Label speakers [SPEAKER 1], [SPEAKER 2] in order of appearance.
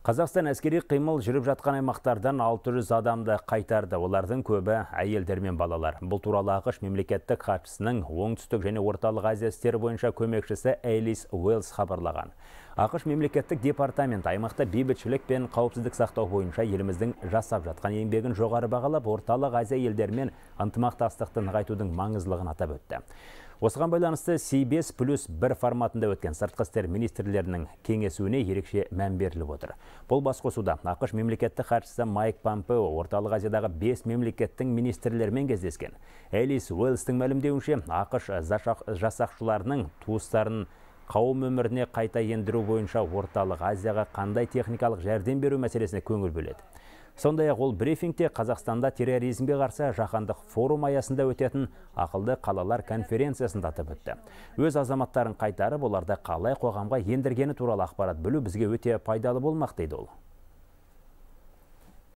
[SPEAKER 1] Қазақстан әскери қимыл жүріп жатқан аймақтардан 600 адамды қайтарды. Олардың көбі әйелдер мен балалар. Бұл туралы Ақш мемлекеттік хатшысының оңтүстік және орталық Азия істері бойынша көмекшісі Элис Уэллс хабарлаған. АқШ мемлекеттік департамент аймақта бейбітшілік пен қауіпсіздік сақтау бойынша еліміздің жасап жатқан еңбегін жоғары бағалап, орталық Азия елдермен ынтымақтастықты нығайтудың маңыздылығын атап өтті. Осыған байланысты c плюс бір форматында өткен сартқыстер министрлерінің кеңесуіне ерекше мән беріліп отыр. Бұл басқосуда ақш мемлекетті қаршысы Майк Помпео орталық Азиядағы 5 мемлекеттің министрлерімен кездескен. Элис Уэллстің мәлімдеуінше, ақш жасақшыларының туыстарын қауым өміріне қайта ендіру бойынша орталық азияға қандай техникалық жәрдем беру мәселесіне көңіл бөледі сондай ақ ол брифингте қазақстанда терроризмге қарсы жаһандық форум аясында өтетін ақылды қалалар конференциясында атап өтті өз азаматтарын қайтарып оларды қалай қоғамға ендіргені туралы ақпарат білу бізге өте пайдалы болмақ дейді ол